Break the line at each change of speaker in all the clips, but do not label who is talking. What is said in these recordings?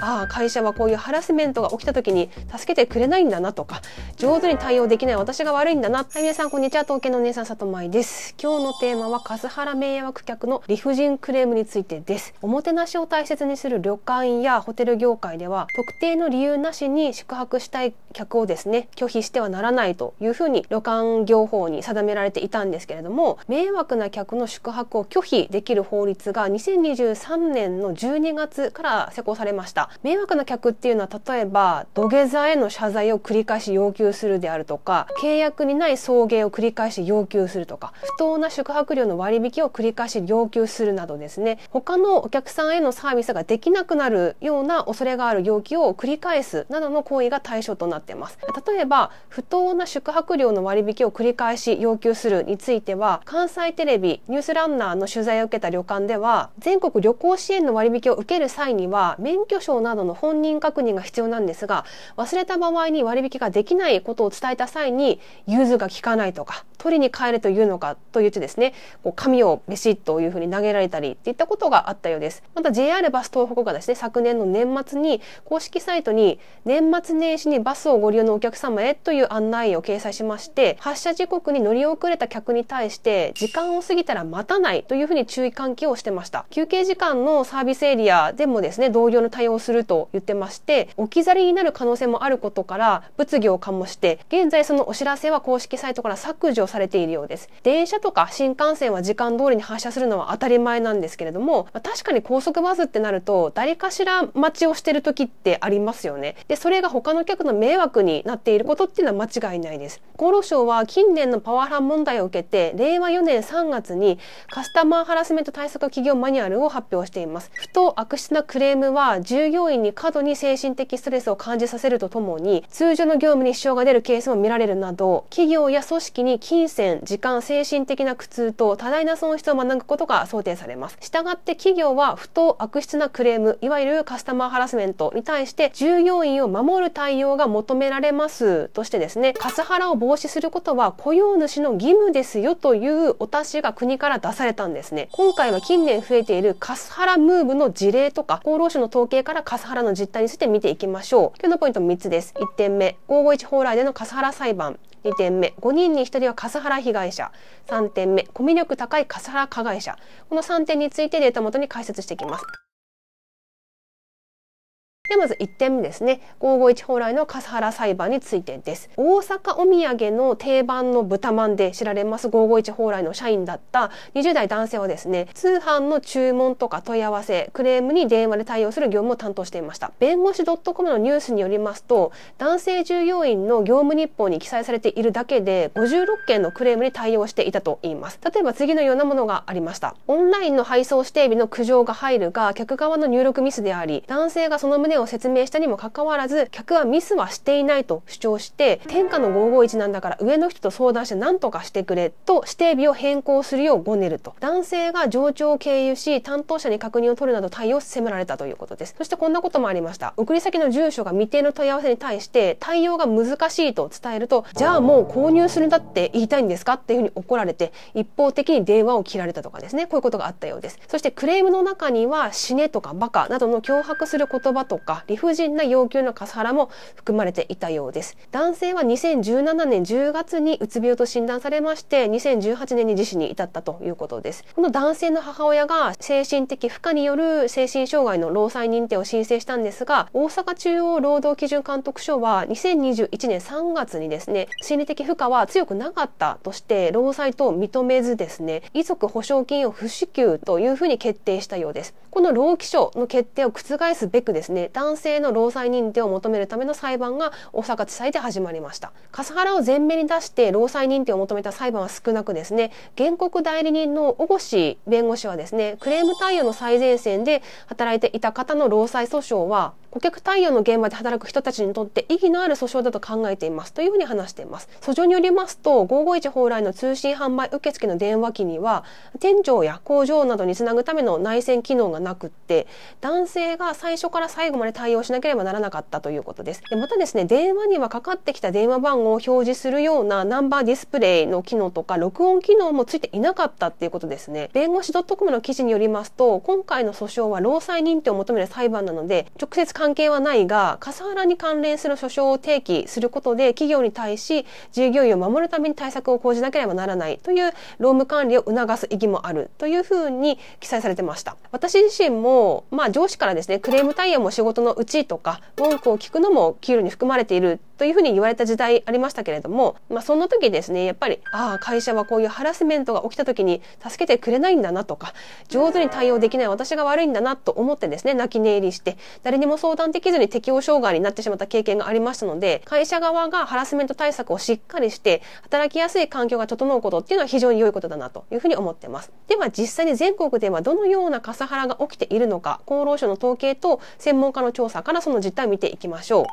ああ会社はこういうハラスメントが起きた時に助けてくれないんだなとか上手に対応できない私が悪いんだなはい皆さんこんにちは統計の姉さん里舞です今日のテーマはカハラ迷惑客の理不尽クレームについてですおもてなしを大切にする旅館やホテル業界では特定の理由なしに宿泊したい客をですね拒否してはならないというふうに旅館業法に定められていたんですけれども迷惑な客の宿泊を拒否できる法律が2023年の12月から施行されました迷惑な客っていうのは例えば土下座への謝罪を繰り返し要求するであるとか契約にない送迎を繰り返し要求するとか不当な宿泊料の割引を繰り返し要求するなどですね他のお客さんへのサービスができなくなるような恐れがある要求を繰り返すなどの行為が対象となっています例えば不当な宿泊料の割引を繰り返し要求するについては関西テレビニュースランナーの取材を受けた旅館では全国旅行支援の割引を受ける際には免許証証などの本人確認が必要なんですが忘れた場合に割引ができないことを伝えた際に融通が利かないとか取りに帰るというのかというとですねこう紙をべしっというふうに投げられたりといったことがあったようです。また JR バス東北がですね昨年の年末に公式サイトに年末年始にバスをご利用のお客様へという案内を掲載しまして発車時刻に乗り遅れた客に対して時間を過ぎたら待たないというふうに注意喚起をしてました休憩時間のサービスエリアでもですね同僚の対応すると言ってまして置き去りになる可能性もあることから物議を醸して現在そのお知らせは公式サイトから削除されているようです電車とか新幹線は時間通りに発車するのは当たり前なんですけれどもま確かに高速バスってなると誰かしら待ちをしてる時ってありますよねでそれが他の客の迷惑になっていることっていうのは間違いないです厚労省は近年のパワハラ問題を受けて令和4年3月にカスタマーハラスメント対策企業マニュアルを発表しています不当悪質なクレームは従業病院に過度に精神的ストレスを感じさせるとともに通常の業務に支障が出るケースも見られるなど企業や組織に金銭時間精神的な苦痛と多大な損失を学ぶことが想定されますしたがって企業は不当悪質なクレームいわゆるカスタマーハラスメントに対して従業員を守る対応が求められますとしてですねカスハラを防止することは雇用主の義務ですよというお達しが国から出されたんですね今回は近年増えているカスハラムーブの事例とか厚労省の統計からカスハラの実態について見ていきましょう今日のポイント3つです1点目551蓬莱でのカスハラ裁判2点目5人に1人はカスハラ被害者3点目コミュ力高いカスハラ加害者この3点についてデータ元に解説していきますでまず1点目ですね551蓬莱の笠原裁判についてです大阪お土産の定番の豚まんで知られます551蓬莱の社員だった20代男性はですね通販の注文とか問い合わせクレームに電話で対応する業務を担当していました弁護士 .com のニュースによりますと男性従業員の業務日報に記載されているだけで56件のクレームに対応していたといいます例えば次のようなものがありましたオンラインの配送指定日の苦情が入るが客側の入力ミスであり男性がその旨をを説明したにもかかわらず客はミスはしていないと主張して天下の551なんだから上の人と相談して何とかしてくれと指定日を変更するようごねると男性が上長を経由し担当者に確認を取るなど対応を迫られたということですそしてこんなこともありました送り先の住所が未定の問い合わせに対して対応が難しいと伝えるとじゃあもう購入するんだって言いたいんですかっていうふうに怒られて一方的に電話を切られたとかですねこういうことがあったようですそしてクレームの中には死ねとかバカなどの脅迫する言葉とか理不尽な要求のカスハラも含まれていたようです男性は2017年10月にうつ病と診断されまして2018年に自死に至ったということですこの男性の母親が精神的負荷による精神障害の労災認定を申請したんですが大阪中央労働基準監督署は2021年3月にですね心理的負荷は強くなかったとして労災と認めずですね遺族保証金を不支給というふうに決定したようですこの労基署の決定を覆すべくですね男性の労災認定を求めるための裁判が大阪地裁で始まりました笠原を前面に出して労災認定を求めた裁判は少なくですね原告代理人の小越弁護士はですねクレーム対応の最前線で働いていた方の労災訴訟は顧客対応の現場で働く人たちにとって意義のある訴訟だと考えていますというふうに話しています。訴状によりますと、551蓬莱の通信販売受付の電話機には、店長や工場などにつなぐための内線機能がなくって、男性が最初から最後まで対応しなければならなかったということです。でまたですね、電話にはかかってきた電話番号を表示するようなナンバーディスプレイの機能とか、録音機能もついていなかったっていうことですね。弁護士 .com の記事によりますと、今回の訴訟は労災認定を求める裁判なので、直接関関係はないが、笠原に関連する訴訟を提起することで、企業に対し従業員を守るために対策を講じなければならないという労務管理を促す意義もあるというふうに記載されてました。私自身も、まあ上司からですね、クレーム対応も仕事のうちとか、文句を聞くのも給料に含まれているというふうに言われた時代ありましたけれども、まあ、そんな時ですねやっぱりああ会社はこういうハラスメントが起きた時に助けてくれないんだなとか上手に対応できない私が悪いんだなと思ってですね泣き寝入りして誰にも相談できずに適応障害になってしまった経験がありましたので会社側がハラスメント対策をしっかりして働きやすい環境が整うことっていうのは非常に良いことだなというふうに思ってます。では実際に全国ではどのようなカサハラが起きているのか厚労省の統計と専門家の調査からその実態を見ていきましょう。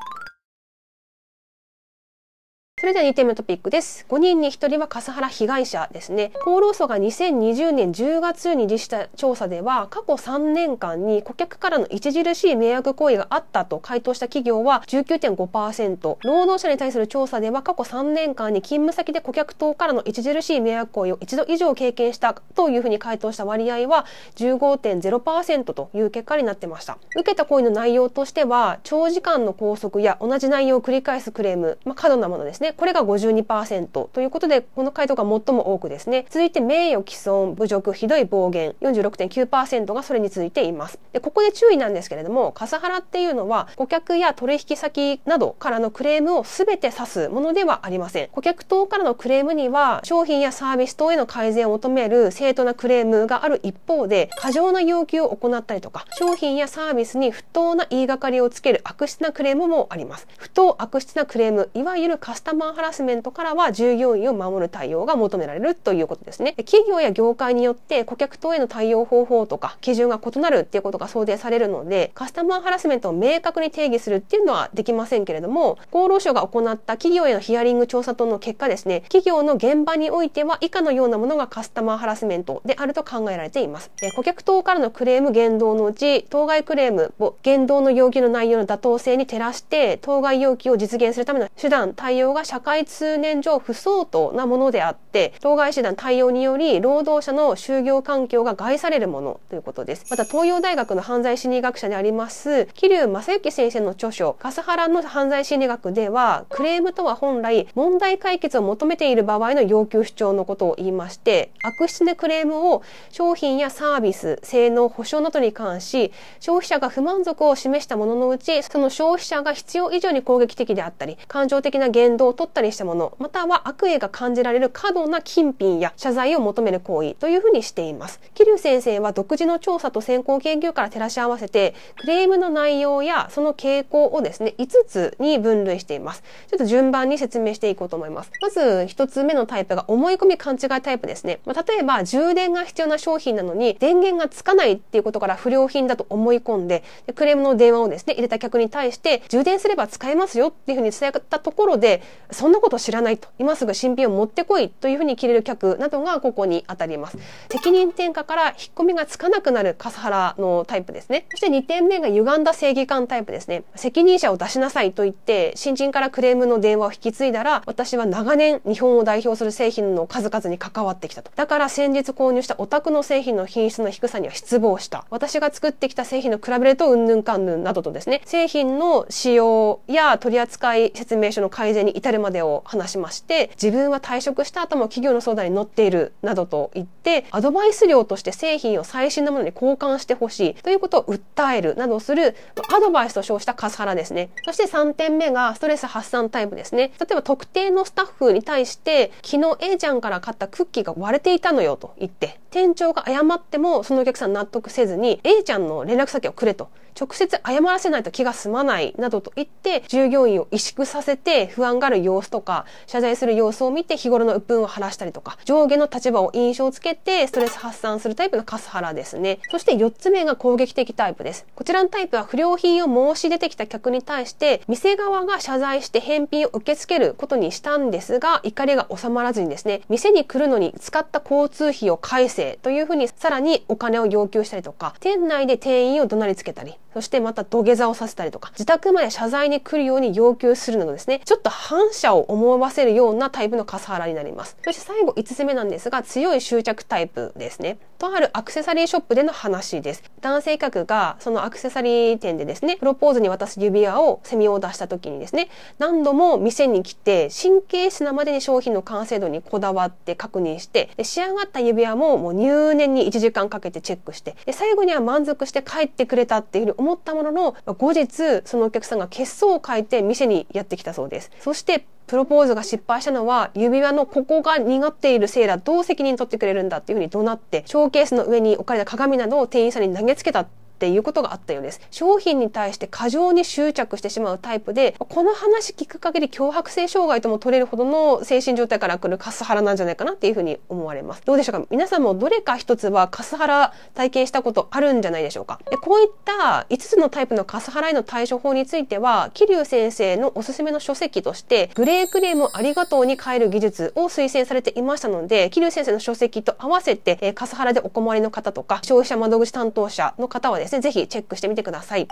それでは2点目のトピックです。5人に1人は笠原被害者ですね。厚労省が2020年10月に実施した調査では、過去3年間に顧客からの著しい迷惑行為があったと回答した企業は19.5%、労働者に対する調査では過去3年間に勤務先で顧客等からの著しい迷惑行為を一度以上経験したというふうに回答した割合は15.0%という結果になってました。受けた行為の内容としては、長時間の拘束や同じ内容を繰り返すクレーム、まあ、過度なものですね。これが52%ということで、この回答が最も多くですね。続いて、名誉毀損、侮辱、ひどい暴言、46.9%がそれに続いています。で、ここで注意なんですけれども、笠原っていうのは、顧客や取引先などからのクレームを全て指すものではありません。顧客等からのクレームには、商品やサービス等への改善を求める正当なクレームがある一方で、過剰な要求を行ったりとか、商品やサービスに不当な言いがかりをつける悪質なクレームもあります。不当悪質なクレーム、いわゆるカスタマンハラスメントからは従業員を守る対応が求められるということですね。企業や業界によって顧客等への対応方法とか基準が異なるっていうことが想定されるので、カスタマーハラスメントを明確に定義するっていうのはできませんけれども、厚労省が行った企業へのヒアリング調査等の結果ですね、企業の現場においては以下のようなものがカスタマーハラスメントであると考えられています。顧客等からのクレーム言動のうち、当該クレームを言動の要求の内容の妥当性に照らして、当該要求を実現するための手段、対応が社会通念上不相当なものであって、当該手段対応により労働者の就業環境が害されるものということです。また東洋大学の犯罪心理学者であります、桐生正幸先生の著書、笠原の犯罪心理学では、クレームとは本来問題解決を求めている場合の要求主張のことを言いまして、悪質でクレームを商品やサービス、性能、保障などに関し、消費者が不満足を示したもののうち、その消費者が必要以上に攻撃的であったり、感情的な言動取ったりしたものまたは悪意が感じられる過度な金品や謝罪を求める行為というふうにしています桐生先生は独自の調査と先行研究から照らし合わせてクレームの内容やその傾向をですね5つに分類していますちょっと順番に説明していこうと思いますまず1つ目のタイプが思い込み勘違いタイプですね、まあ、例えば充電が必要な商品なのに電源がつかないっていうことから不良品だと思い込んでクレームの電話をですね入れた客に対して充電すれば使えますよっていうふうに伝えたところでそんなこと知らないと今すぐ新品を持ってこいというふうに切れる客などがここに当たります責任転嫁から引っ込みがつかなくなる笠原のタイプですねそして2点目が歪んだ正義感タイプですね責任者を出しなさいと言って新人からクレームの電話を引き継いだら私は長年日本を代表する製品の数々に関わってきたとだから先日購入したオタクの製品の品質の低さには失望した私が作ってきた製品の比べるとうんぬんかんぬんなどとですね製品の使用や取扱説明書の改善に至るれまでを話しまして自分は退職した後も企業の相談に乗っているなどと言ってアドバイス料として製品を最新のものに交換してほしいということを訴えるなどするアドバイスと称したカスハラですねそして3点目がストレス発散タイプですね例えば特定のスタッフに対して昨日 A ちゃんから買ったクッキーが割れていたのよと言って店長が謝ってもそのお客さん納得せずに A ちゃんの連絡先をくれと直接謝らせないと気が済まないなどと言って従業員を萎縮させて不安がある様子とか謝罪する様子を見て日頃の鬱憤を晴らしたりとか上下の立場を印象つけてストレス発散するタイプのカスハラですねそして4つ目が攻撃的タイプですこちらのタイプは不良品を申し出てきた客に対して店側が謝罪して返品を受け付けることにしたんですが怒りが収まらずにですね店に来るのに使った交通費を返せというふうにさらにお金を要求したりとか店内で店員を怒鳴りつけたりそしてまた土下座をさせたりとか、自宅まで謝罪に来るように要求するなどですね、ちょっと反射を思わせるようなタイプのカスハラになります。そして最後5つ目なんですが、強い執着タイプですね。とあるアクセサリーショップでの話です。男性客がそのアクセサリー店でですね、プロポーズに渡す指輪をセミを出した時にですね、何度も店に来て神経質なまでに商品の完成度にこだわって確認して、で仕上がった指輪ももう入念に1時間かけてチェックして、で最後には満足して帰ってくれたっていうふうに思ったものの、後日そのお客さんが結損を変えて店にやってきたそうです。そしてプロポーズが失敗したのは指輪のここが苦っているせいだどう責任取ってくれるんだっていうふうに怒鳴ってショーケースの上に置かれた鏡などを店員さんに投げつけたっていうことがあったようです。商品に対して過剰に執着してしまうタイプで、この話聞く限り脅迫性障害とも取れるほどの精神状態から来るカスハラなんじゃないかなっていうふうに思われます。どうでしょうか皆さんもどれか一つはカスハラ体験したことあるんじゃないでしょうかでこういった5つのタイプのカスハラへの対処法については、桐生先生のおすすめの書籍として、グレークレームありがとうに変える技術を推薦されていましたので、桐生先生の書籍と合わせて、カスハラでお困りの方とか、消費者窓口担当者の方はですねですね、ぜひチェックしてみてください。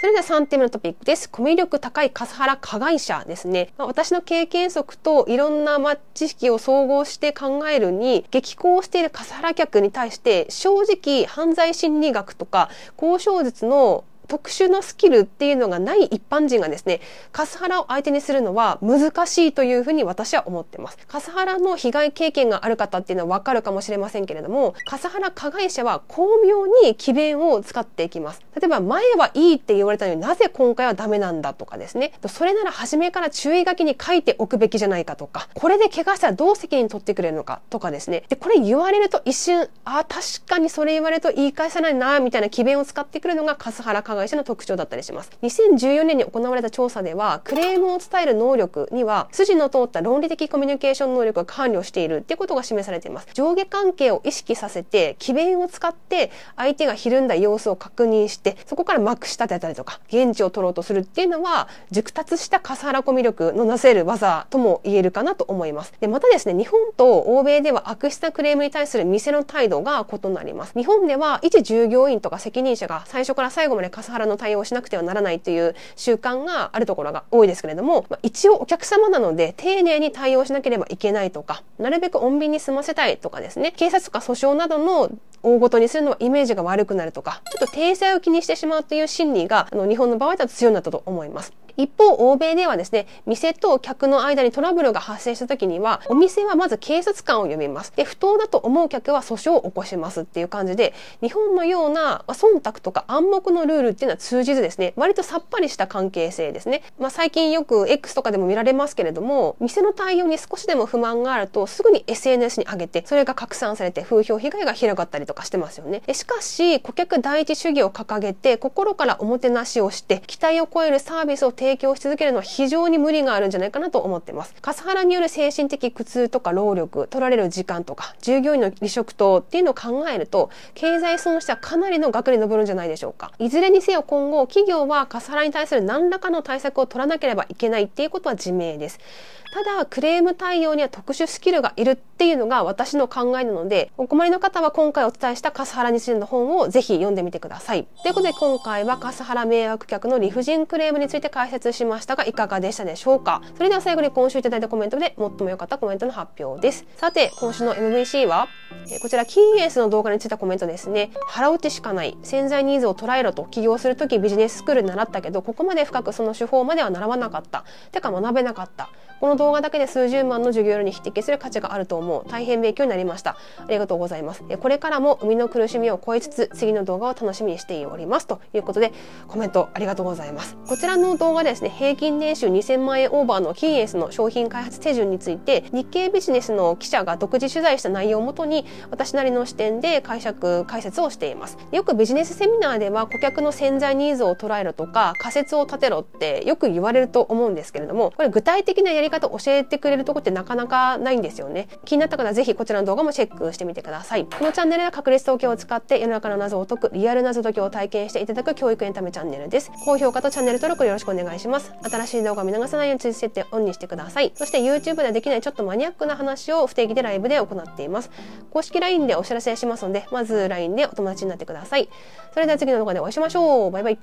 それでは3点目のトピックです。コミュ力高い笠原加害者ですね。まあ、私の経験則といろんな知識を総合して考えるに、激高している笠原客に対して、正直犯罪心理学とか交渉術の特殊なスキルっていうのがない一般人がですね、カスハラを相手にするのは難しいというふうに私は思ってます。カスハラの被害経験がある方っていうのはわかるかもしれませんけれども、カスハラ加害者は巧妙に詭弁を使っていきます。例えば前はいいって言われたのになぜ今回はダメなんだとかですね、それなら初めから注意書きに書いておくべきじゃないかとか、これで怪我したらどう責任取ってくれるのかとかですね、で、これ言われると一瞬、ああ、確かにそれ言われると言い返せないな、みたいな詭弁を使ってくるのがカスハラ加害会社の特徴だったりします。2014年に行われた調査では、クレームを伝える能力には、筋の通った論理的コミュニケーション能力が関与しているっていことが示されています。上下関係を意識させて、機弁を使って相手がひるんだ様子を確認して、そこからマまクし立てたりとか、現地を取ろうとするっていうのは、熟達した笠原コミュ力のなせる技とも言えるかなと思います。で、またですね、日本と欧米では悪質なクレームに対する店の態度が異なります。日本では一従業員とか責任者が最初から最後まで笠スハラの対応をしなくてはならないという習慣があるところが多いですけれども、まあ、一応お客様なので丁寧に対応しなければいけないとか、なるべく穏便に済ませたいとかですね、警察とか訴訟などの大ごとにするのはイメージが悪くなるとか、ちょっと訂正を気にしてしまうという心理が、あの、日本の場合だと強いなったと思います。一方、欧米ではですね、店と客の間にトラブルが発生した時には、お店はまず警察官を呼びます。で、不当だと思う客は訴訟を起こしますっていう感じで、日本のような忖度とか暗黙のルールっていうのは通じずですね、割とさっぱりした関係性ですね。まあ、最近よく X とかでも見られますけれども、店の対応に少しでも不満があると、すぐに SNS に上げて、それが拡散されて風評被害が広がったりとかしてますよね。しかし、顧客第一主義を掲げて、心からおもてなしをして、期待を超えるサービスを提提供し続けるのは非常に無理があるんじゃないかなと思ってます。カスハラによる精神的苦痛とか労力、取られる時間とか、従業員の離職等っていうのを考えると、経済損失はかなりの額に上るんじゃないでしょうか。いずれにせよ今後、企業はカスハラに対する何らかの対策を取らなければいけないっていうことは自明です。ただ、クレーム対応には特殊スキルがいるっていうのが私の考えなので、お困りの方は今回お伝えしたカスハラについての本をぜひ読んでみてください。ということで今回はカスハラ迷惑客の理不尽クレームについて解解説しましたがいかがでしたでしょうかそれでは最後に今週いただいたコメントで最も良かったコメントの発表ですさて今週の MVC はこちらキーエンスの動画についたコメントですね腹落ちしかない潜在ニーズを捉えろと起業する時ビジネススクール習ったけどここまで深くその手法までは習わなかったてか学べなかったこの動画だけで数十万の授業料に匹敵する価値があると思う大変勉強になりましたありがとうございますこれからも生みの苦しみを超えつつ次の動画を楽しみにしておりますということでコメントありがとうございますこちらの動画でですね平均年収2000万円オーバーのキーエースの商品開発手順について日経ビジネスの記者が独自取材した内容をもとに私なりの視点で解釈解説をしていますよくビジネスセミナーでは顧客の潜在ニーズを捉えろとか仮説を立てろってよく言われると思うんですけれどもこれ具体的なやりり方を教えてくれるとこってなかなかないんですよね。気になった方はぜひこちらの動画もチェックしてみてください。このチャンネルは確率統計を使って世の中の謎を解くリアル謎解きを体験していただく教育エンタメチャンネルです。高評価とチャンネル登録よろしくお願いします。新しい動画を見逃さないように通知設定オンにしてください。そして YouTube ではできないちょっとマニアックな話を不定期でライブで行っています。公式 LINE でお知らせしますので、まず LINE でお友達になってください。それでは次の動画でお会いしましょう。バイバイ。